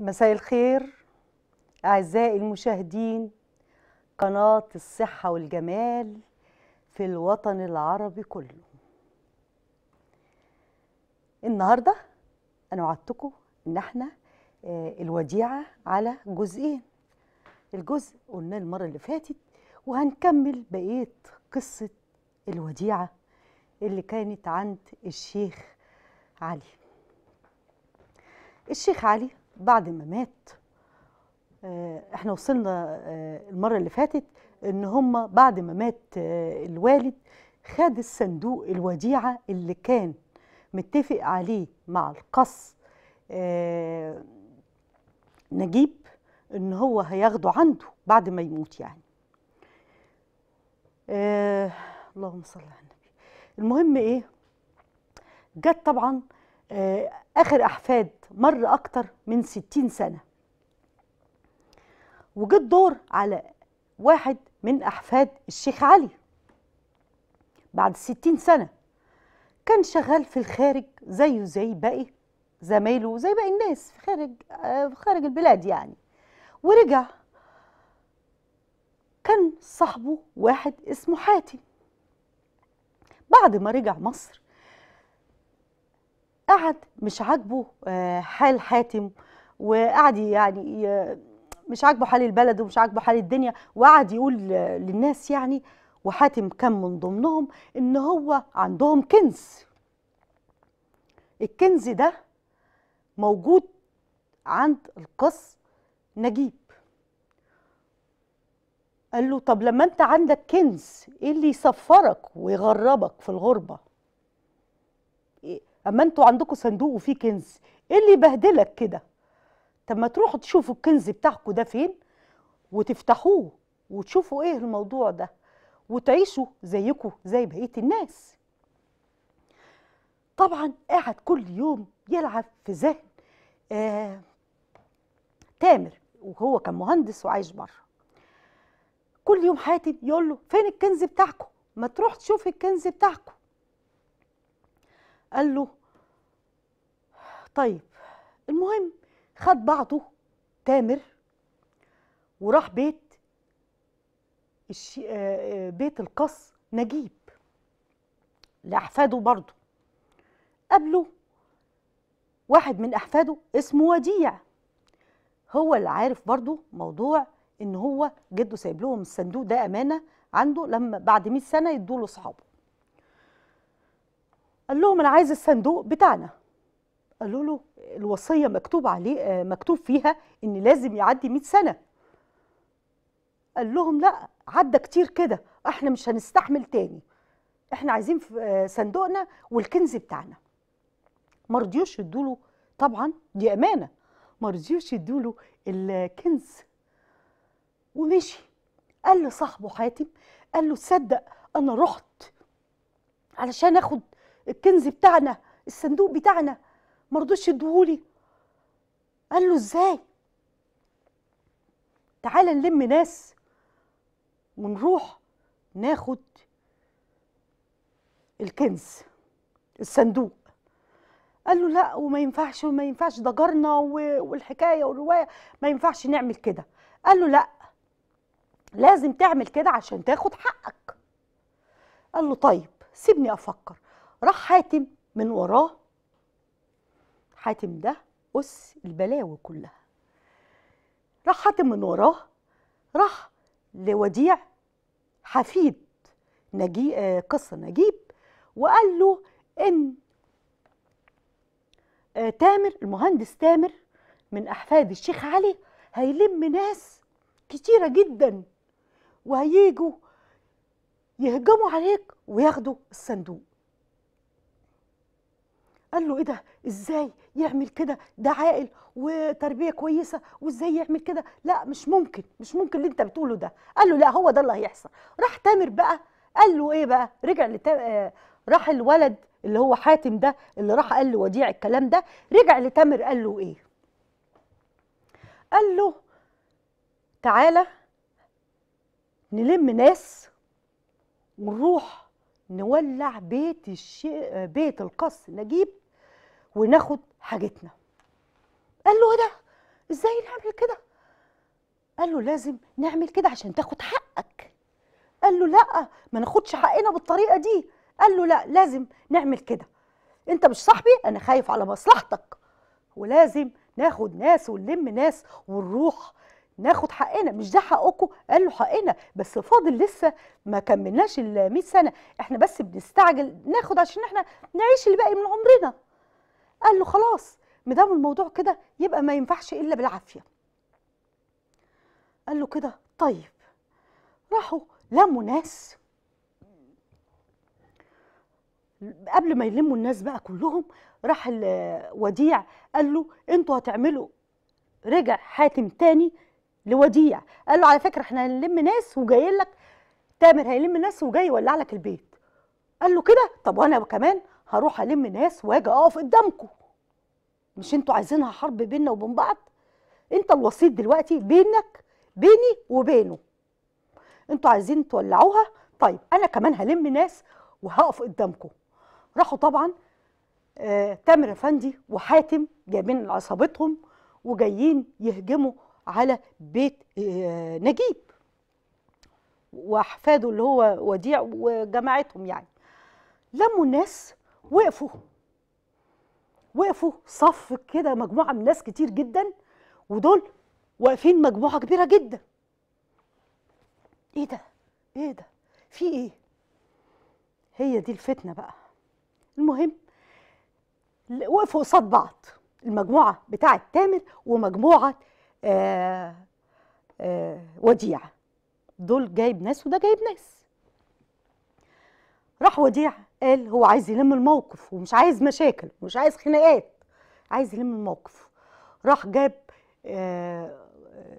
مساء الخير أعزائي المشاهدين قناة الصحة والجمال في الوطن العربي كله النهاردة أنا وعدتكم إن احنا آه، الوديعة على جزئين الجزء قلناه المرة اللي فاتت وهنكمل بقية قصة الوديعة اللي كانت عند الشيخ علي الشيخ علي بعد ما مات آه، احنا وصلنا آه، المره اللي فاتت ان هم بعد ما مات آه، الوالد خد الصندوق الوديعه اللي كان متفق عليه مع القص نجيب ان هو هياخده عنده بعد ما يموت يعني اللهم صل على النبي المهم ايه جت طبعا آه، اخر احفاد مر اكتر من 60 سنه وجه الدور على واحد من احفاد الشيخ علي بعد 60 سنه كان شغال في الخارج زيه زي باقي زمايله زي باقي الناس في خارج آه، في خارج البلاد يعني ورجع كان صاحبه واحد اسمه حاتم بعد ما رجع مصر قعد مش عاجبه آه، حال حاتم وقعد يعني آه، مش عاجبه حال البلد ومش عاجبه حال الدنيا وقعد يقول آه، للناس يعني وحاتم كان من ضمنهم ان هو عندهم كنز الكنز ده موجود عند القص نجيب قال له طب لما انت عندك كنز ايه اللي يسفرك ويغربك في الغربه إيه اما انتوا عندكم صندوق وفيه كنز ايه اللي يبهدلك كده طب ما تروحوا تشوفوا الكنز بتاعكم ده فين وتفتحوه وتشوفوا ايه الموضوع ده وتعيشوا زيكم زي بقيه الناس طبعا قاعد كل يوم يلعب في ذهن آه تامر وهو كان مهندس وعايش بره كل يوم حاتم يقول له فين الكنز بتاعكم ما تروح تشوف الكنز بتاعكم قال له طيب المهم خد بعضه تامر وراح بيت آه، آه، بيت القص نجيب لأحفاده برضه قابله واحد من أحفاده اسمه وديع هو اللي عارف برضه موضوع إن هو جده سايب لهم الصندوق ده أمانة عنده لما بعد 100 سنة يدوله أصحابه قال لهم انا عايز الصندوق بتاعنا قالوا له الوصيه مكتوب عليه آه، مكتوب فيها ان لازم يعدي 100 سنه قال لهم لا عدى كتير كده احنا مش هنستحمل تاني احنا عايزين آه، صندوقنا والكنز بتاعنا ما رضيوش يدوله طبعا دي امانه ما رضيوش يدوله الكنز ومشي قال لصاحبه حاتم قال له تصدق انا رحت علشان اخد الكنز بتاعنا الصندوق بتاعنا ما رضوش يديهولي قال له ازاي تعالى نلم ناس ونروح ناخد الكنز الصندوق قال له لا وما ينفعش وما ينفعش ده جارنا والحكايه والروايه ما ينفعش نعمل كده قال له لا لازم تعمل كده عشان تاخد حقك قال له طيب سيبني افكر راح حاتم من وراه حاتم ده أس البلاوي كلها راح حاتم من وراه راح لوديع حفيد نجي آه، قصة نجيب وقال له إن آه، تامر المهندس تامر من أحفاد الشيخ علي هيلم ناس كتيرة جدا وهيجوا يهجموا عليك وياخدوا الصندوق قال له ايه ده ازاي يعمل كده ده عاقل وتربيه كويسه وازاي يعمل كده لا مش ممكن مش ممكن اللي انت بتقوله ده قال له لا هو ده اللي هيحصل راح تامر بقى قال له ايه بقى رجع لتا... آه راح الولد اللي هو حاتم ده اللي راح قال له وديع الكلام ده رجع لتامر قال له ايه قال له تعالى نلم ناس ونروح نولع بيت الشي... آه، بيت القص نجيب وناخد حاجتنا قال له ده ازاي نعمل كده قال له لازم نعمل كده عشان تاخد حقك قال له لا ما ناخدش حقنا بالطريقه دي قال له لا لازم نعمل كده انت مش صاحبي انا خايف على مصلحتك ولازم ناخد ناس ونلم ناس ونروح ناخد حقنا مش ده حقكم قال له حقنا بس فاضل لسه ما كملناش ال 100 سنه احنا بس بنستعجل ناخد عشان احنا نعيش اللي باقي من عمرنا قال له خلاص مدام الموضوع كده يبقى ما ينفعش الا بالعافيه قال له كده طيب راحوا لموا ناس قبل ما يلموا الناس بقى كلهم راح الوديع قال له انتوا هتعملوا رجع حاتم تاني لوديع قال له على فكره احنا هنلم ناس وجايين لك تامر هيلم ناس وجاي يولع لك البيت قال له كده طب وانا كمان هروح الم ناس واجي اقف قدامكم مش انتوا عايزينها حرب بيننا وبين بعض انت الوسيط دلوقتي بينك بيني وبينه انتوا عايزين تولعوها طيب انا كمان هلم ناس وهقف قدامكم راحوا طبعا آه تامر افندي وحاتم جايبين عصابتهم وجايين يهجموا على بيت آه نجيب واحفاده اللي هو وديع وجماعتهم يعني لموا الناس وقفوا وقفوا صف كده مجموعه من ناس كتير جدا ودول واقفين مجموعه كبيره جدا ايه ده ايه ده في ايه هي دي الفتنه بقى المهم وقفوا قصاد بعض المجموعه بتاعه تامر ومجموعه آآ آه، آآ آه، وديع دول جايب ناس وده جايب ناس راح وديع قال هو عايز يلم الموقف ومش عايز مشاكل ومش عايز خناقات عايز يلم الموقف راح جاب آه، آه،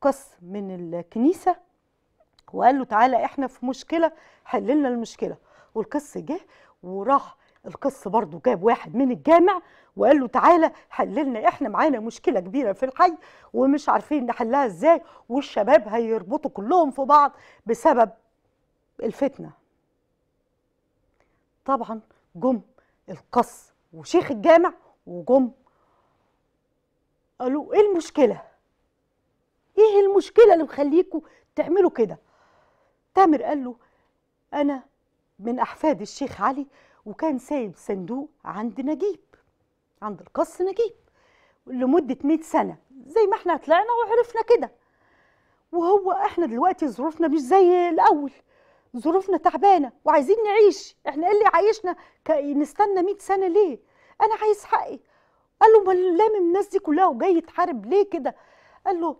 قس من الكنيسة وقال له تعالى احنا في مشكلة حل لنا المشكلة والقس جه وراح القس برضه جاب واحد من الجامع وقال له تعالى حللنا احنا معانا مشكله كبيره في الحي ومش عارفين نحلها ازاي والشباب هيربطوا كلهم في بعض بسبب الفتنه طبعا جم القص وشيخ الجامع وجم قالوا ايه المشكله ايه المشكله اللي مخليكوا تعملوا كده تامر قال له انا من احفاد الشيخ علي وكان سايب صندوق عند نجيب عند القص نجيب لمده 100 سنه زي ما احنا طلعنا وعرفنا كده وهو احنا دلوقتي ظروفنا مش زي الاول ظروفنا تعبانه وعايزين نعيش احنا ايه اللي عايشنا نستنى 100 سنه ليه انا عايز حقي قال له امال لامم الناس دي كلها وجاي تحارب ليه كده قال له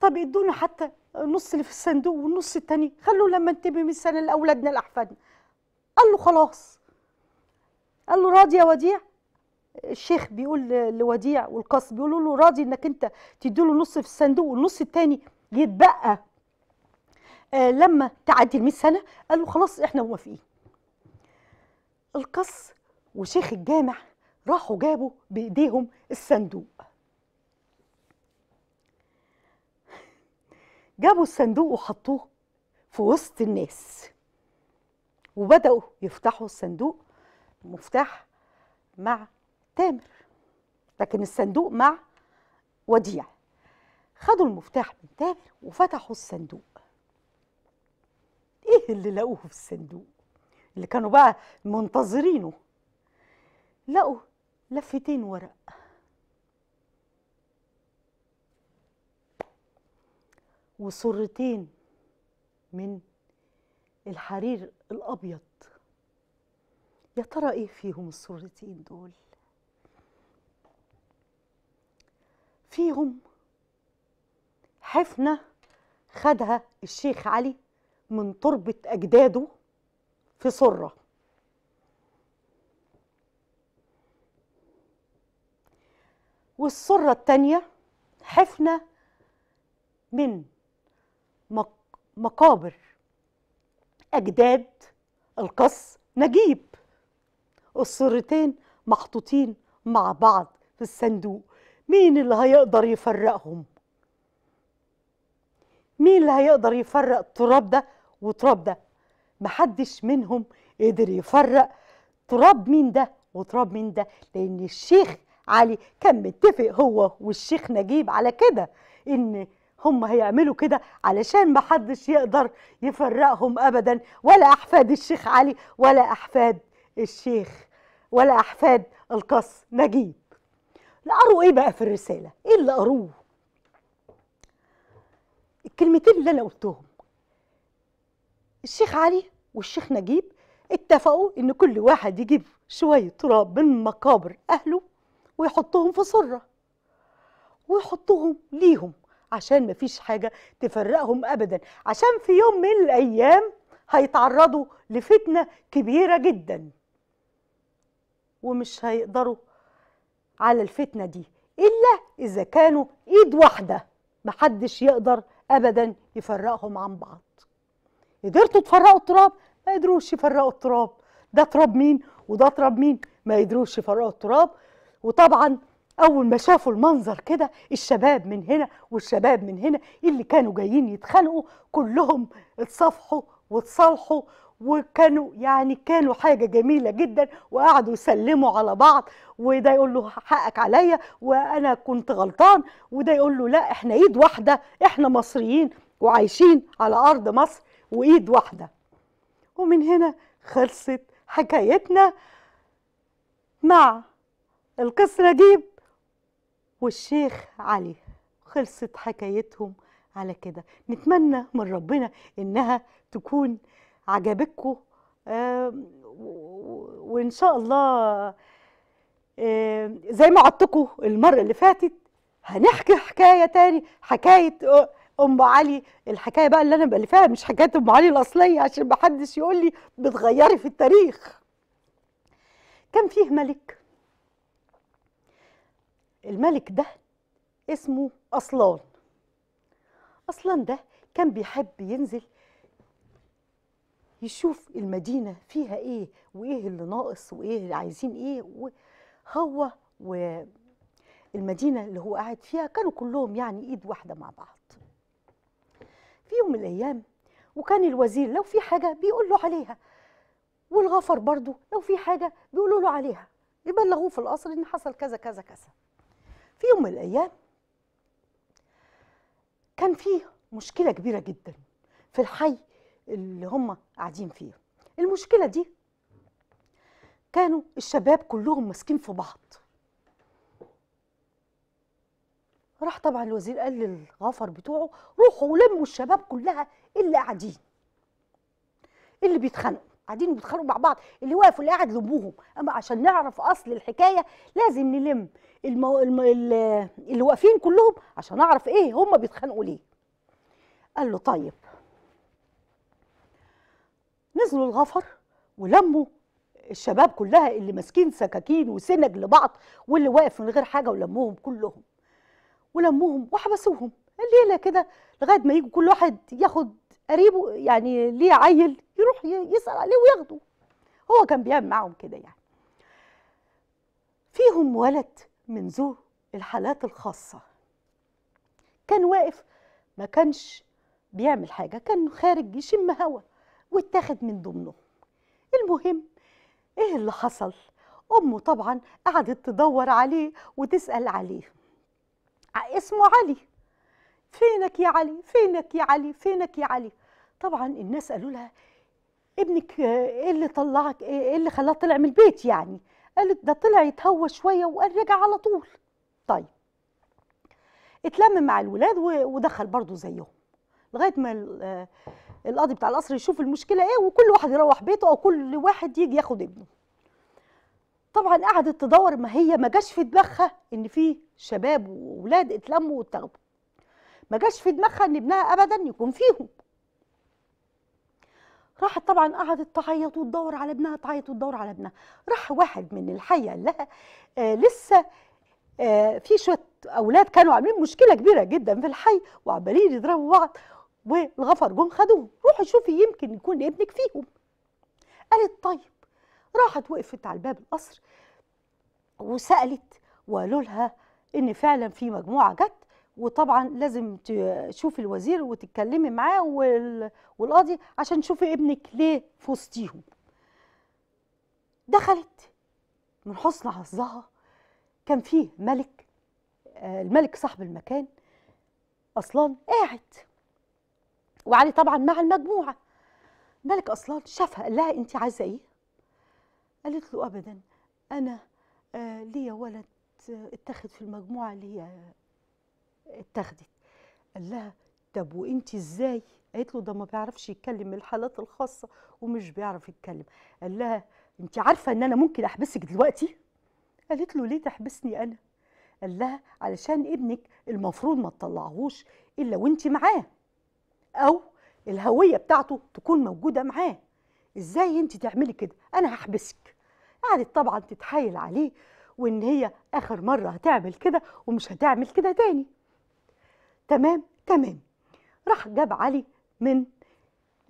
طب ادونا حتى نص اللي في الصندوق والنص التاني خلوا لما انتبه من سنه لاولادنا لاحفادنا قال له خلاص قال له راضي يا وديع الشيخ بيقول لوديع والقص بيقولوا له راضي انك انت تديله نص في الصندوق والنص التاني يتبقى آه، لما تعدي ال 100 سنه قالوا خلاص احنا موافقين القص وشيخ الجامع راحوا جابوا بايديهم الصندوق جابوا الصندوق وحطوه في وسط الناس وبداوا يفتحوا الصندوق مفتاح مع تامر لكن الصندوق مع وديع خدوا المفتاح من تامر وفتحوا الصندوق ايه اللي لقوه في الصندوق اللي كانوا بقى منتظرينه لقوا لفتين ورق وصرتين من الحرير الابيض يا ترى ايه فيهم الصرتين دول فيهم حفنه خدها الشيخ علي من تربة أجداده في سرة والسرة التانية حفنة من مقابر أجداد القص نجيب السرتين محطوطين مع بعض في الصندوق مين اللي هيقدر يفرقهم مين اللي هيقدر يفرق التراب ده وتراب ده محدش منهم قدر يفرق تراب مين ده وتراب مين ده لان الشيخ علي كان متفق هو والشيخ نجيب على كده ان هم هيعملوا كده علشان محدش يقدر يفرقهم ابدا ولا احفاد الشيخ علي ولا احفاد الشيخ ولا احفاد القص نجيب لقروا ايه بقى في الرساله ايه اللي قروه الكلمتين اللي انا قلتهم الشيخ علي والشيخ نجيب اتفقوا ان كل واحد يجيب شويه تراب من مقابر اهله ويحطهم في صره ويحطهم ليهم عشان مفيش حاجه تفرقهم ابدا عشان في يوم من الايام هيتعرضوا لفتنه كبيره جدا ومش هيقدروا على الفتنه دي الا اذا كانوا ايد واحده محدش يقدر ابدا يفرقهم عن بعض قدرتوا تفرقوا التراب ما قدروش يفرقوا التراب ده تراب مين وده تراب مين ما قدروش يفرقوا التراب وطبعا اول ما شافوا المنظر كده الشباب من هنا والشباب من هنا اللي كانوا جايين يتخانقوا كلهم اتصافحوا واتصالحوا وكانوا يعني كانوا حاجه جميله جدا وقعدوا يسلموا على بعض وده يقول له حقك عليا وانا كنت غلطان وده يقول له لا احنا ايد واحده احنا مصريين وعايشين على ارض مصر وايد واحده ومن هنا خلصت حكايتنا مع القس نجيب والشيخ علي خلصت حكايتهم على كده نتمنى من ربنا انها تكون عجبتكم آه وان شاء الله آه زي ما عدتكم المره اللي فاتت هنحكي حكايه تاني حكايه ام علي الحكايه بقى اللي انا فيها مش حكايه ام علي الاصليه عشان ما حدش يقول لي بتغيري في التاريخ كان فيه ملك الملك ده اسمه اصلان اصلان ده كان بيحب ينزل يشوف المدينة فيها ايه وايه اللي ناقص وايه اللي عايزين ايه هو والمدينة اللي هو قاعد فيها كانوا كلهم يعني ايد واحدة مع بعض في يوم من الأيام وكان الوزير لو في حاجة بيقول له عليها والغفر برضه لو في حاجة بيقولوا له عليها يبلغوه في القصر إن حصل كذا كذا كذا في يوم من الأيام كان فيه مشكلة كبيرة جدا في الحي اللي هم قاعدين فيه المشكلة دي كانوا الشباب كلهم ماسكين في بعض راح طبعا الوزير قال للغفر بتوعه روحوا ولموا الشباب كلها اللي قاعدين اللي بيتخانقوا قاعدين بيتخانقوا مع بعض اللي واقف واللي قاعد لموهم اما عشان نعرف اصل الحكايه لازم نلم المو... الم... اللي واقفين كلهم عشان اعرف ايه هم بيتخانقوا ليه قال له طيب نزلوا الغفر ولموا الشباب كلها اللي ماسكين سكاكين وسنج لبعض واللي واقف من غير حاجه ولموهم كلهم ولموهم وحبسوهم الليله كده لغايه ما يجوا كل واحد ياخد قريبه يعني ليه عيل يروح يسال عليه وياخده هو كان بيعمل معاهم كده يعني فيهم ولد من ذو الحالات الخاصه كان واقف ما كانش بيعمل حاجه كان خارج يشم هوا واتاخد من ضمنه المهم ايه اللي حصل امه طبعا قعدت تدور عليه وتسال عليه آه، اسمه علي فينك يا علي فينك يا علي فينك يا علي طبعا الناس قالوا لها ابنك آه، ايه اللي طلعك إيه،, ايه اللي خلاه طلع من البيت يعني قالت ده طلع يتهوى شويه وقال رجع على طول طيب اتلم مع الولاد ودخل برضه زيهم لغايه ما آه، القاضي بتاع القصر يشوف المشكله ايه وكل واحد يروح بيته او كل واحد يجي ياخد ابنه طبعا قعدت تدور ما هي ما جاش في دماغها ان في شباب واولاد اتلموا واتغبوا ما جاش في دماغها ان ابنها ابدا يكون فيهم راحت طبعا قعدت تعيط وتدور على ابنها تعيط وتدور على ابنها راح واحد من الحي قال لها آه لسه آه في شويه اولاد كانوا عاملين مشكله كبيره جدا في الحي وعمالين يضربوا بعض والغفر جم خدوهم روحي شوفي يمكن يكون ابنك فيهم قالت طيب راحت وقفت على باب القصر وسألت وقالوا لها إن فعلا في مجموعة جت وطبعا لازم تشوفي الوزير وتتكلمي معاه والقاضي عشان تشوفي ابنك ليه في وسطيهم دخلت من حسن حظها كان فيه ملك آه، الملك صاحب المكان اصلان قاعد وعلي طبعا مع المجموعه ملك اصلان شافها قال لها انت عايزه ايه قالت له أبدا أنا آه، لي ولد آه، اتخذ في المجموعة اللي هي آه، اتخذت قال لها طب وانت ازاي قالت له ده ما بيعرفش يتكلم من الحالات الخاصه ومش بيعرف يتكلم قال لها انت عارفه ان انا ممكن احبسك دلوقتي قالت له ليه تحبسني انا قال لها علشان ابنك المفروض ما تطلعهوش الا وانت معاه او الهويه بتاعته تكون موجوده معاه ازاي انت تعملي كده انا هحبسك قعدت طبعا تتحايل عليه وان هي اخر مره هتعمل كده ومش هتعمل كده تاني تمام تمام راح جاب علي من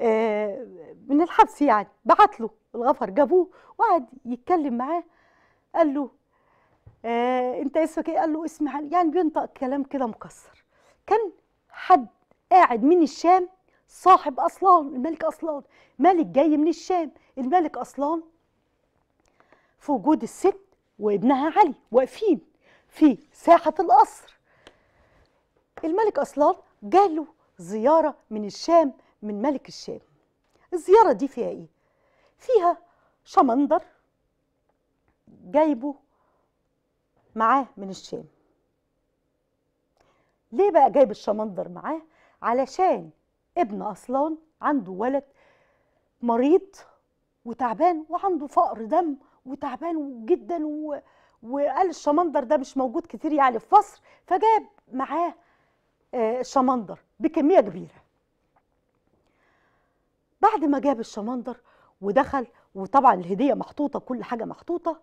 آه من الحبس يعني بعت له الغفر جابوه وقعد يتكلم معاه قال له آه انت اسمك ايه قال له اسمي علي يعني بينطق كلام كده مكسر كان حد قاعد من الشام صاحب اصلان الملك اصلان ملك جاي من الشام الملك اصلان في وجود الست وابنها علي واقفين في ساحة القصر الملك أصلان جاله زيارة من الشام من ملك الشام الزيارة دي فيها إيه؟ فيها شمندر جايبه معاه من الشام ليه بقى جايب الشمندر معاه؟ علشان ابن أصلان عنده ولد مريض وتعبان وعنده فقر دم وتعبان جدا و... وقال الشمندر ده مش موجود كتير يعني في مصر فجاب معاه آه، الشمندر بكميه كبيره بعد ما جاب الشمندر ودخل وطبعا الهديه محطوطه كل حاجه محطوطه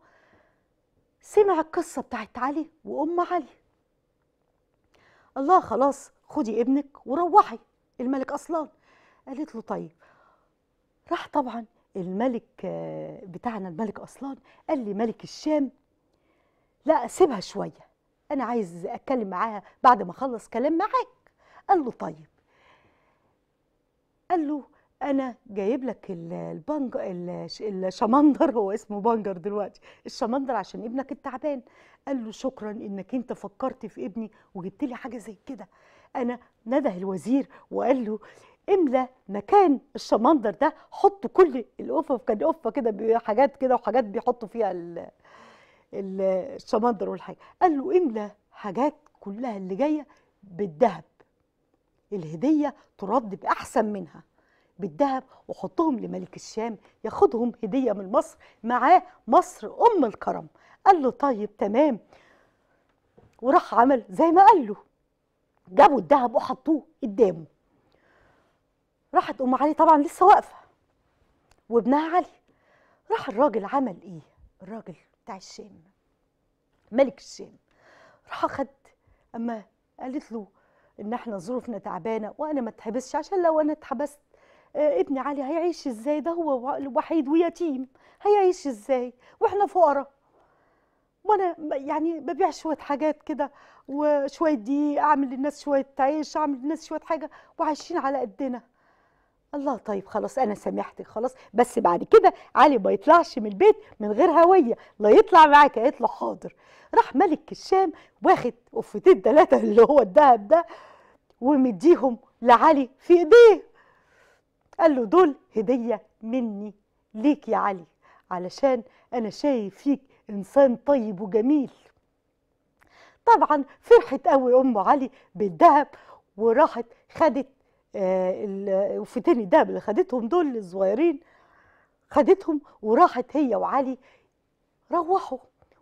سمع القصه بتاعت علي وام علي الله خلاص خدي ابنك وروحي الملك اصلان قالت له طيب راح طبعا الملك بتاعنا الملك أصلان قال لي ملك الشام لا سيبها شوية أنا عايز أتكلم معاها بعد ما أخلص كلام معاك قال له طيب قال له أنا جايب لك البنج الشمندر هو اسمه بنجر دلوقتي الشمندر عشان ابنك التعبان قال له شكرا إنك أنت فكرت في ابني وجبت لي حاجة زي كده أنا نده الوزير وقال له املى مكان الشمندر ده حط كل القفف كان قفه كده بحاجات كده وحاجات بيحطوا فيها الشمندر والحاجه قال له املى حاجات كلها اللي جايه بالذهب الهديه ترد باحسن منها بالذهب وحطهم لملك الشام ياخدهم هديه من مصر معاه مصر ام الكرم قال له طيب تمام وراح عمل زي ما قال له جابوا الذهب وحطوه قدامه راحت ام علي طبعا لسه واقفه وابنها علي راح الراجل عمل ايه الراجل بتاع الشام ملك الشام راح اخد اما قالت له ان احنا ظروفنا تعبانه وانا ما اتحبسش عشان لو انا اتحبست آه، ابني علي هيعيش ازاي ده هو وحيد ويتيم هيعيش ازاي واحنا فقراء وانا يعني ببيع شويه حاجات كده وشويه دقيق اعمل للناس شويه عيش اعمل للناس شويه حاجه وعايشين على قدنا الله طيب خلاص انا سامحتك خلاص بس بعد كده علي ما يطلعش من البيت من غير هويه لا يطلع معاك هيطلع حاضر راح ملك الشام واخد قفتين ثلاثه اللي هو الذهب ده ومديهم لعلي في ايديه قال له دول هديه مني ليك يا علي علشان انا شايف فيك انسان طيب وجميل طبعا فرحت قوي ام علي بالذهب وراحت خدت وفي تاني دهب اللي خدتهم دول الصغيرين خدتهم وراحت هي وعلي روحوا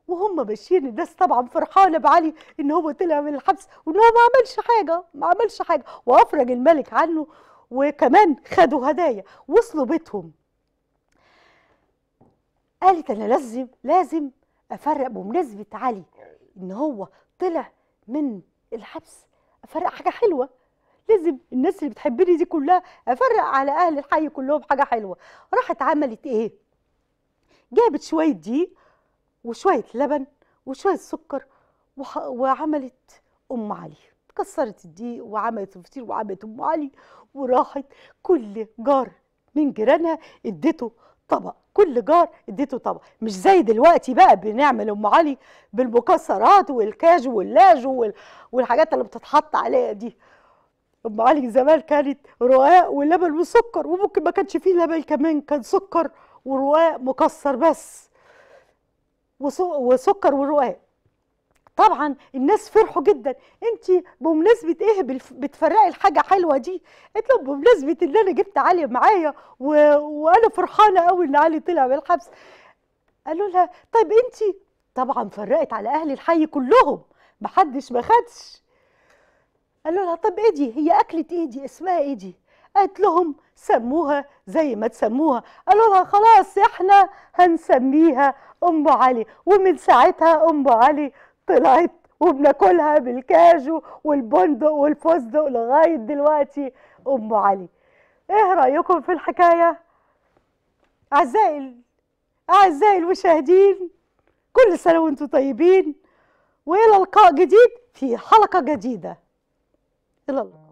وهم ماشيين الناس طبعا فرحانه بعلي ان هو طلع من الحبس وان هو ما عملش حاجه ما عملش حاجه وافرج الملك عنه وكمان خدوا هدايا وصلوا بيتهم قالت انا لازم لازم افرق بمناسبه علي ان هو طلع من الحبس افرق حاجه حلوه لازم الناس اللي بتحبني دي كلها افرق على اهل الحي كلهم حاجه حلوه راحت عملت ايه جابت شويه دي وشويه لبن وشويه سكر وعملت ام علي كسرت الضيق وعملت الفطير وعملت ام علي وراحت كل جار من جيرانها اديته طبق كل جار اديته طبق مش زي دلوقتي بقى بنعمل ام علي بالمكسرات والكاج واللاج والحاجات اللي بتتحط عليها دي ام علي زمان كانت رقاق ولبن وسكر وممكن ما كانش فيه لبن كمان كان سكر ورقاق مكسر بس وسكر ورقاق طبعا الناس فرحوا جدا انت بمناسبه ايه بتفرقي الحاجه حلوه دي قلت لهم بمناسبه ان انا جبت علي معايا و... وانا فرحانه قوي ان علي طلع من الحبس قالوا لها طيب انت طبعا فرقت على اهل الحي كلهم محدش ما خدش قالوا لها طب ايه دي هي اكله ايدي اسمها ايدي قالت لهم سموها زي ما تسموها قالوا لها خلاص احنا هنسميها ام علي ومن ساعتها ام علي طلعت وبناكلها بالكاجو والبندق والفستق لغايه دلوقتي ام علي ايه رايكم في الحكايه اعزائي اعزائي المشاهدين كل سنه وانتم طيبين والى لقاء جديد في حلقه جديده إلى الله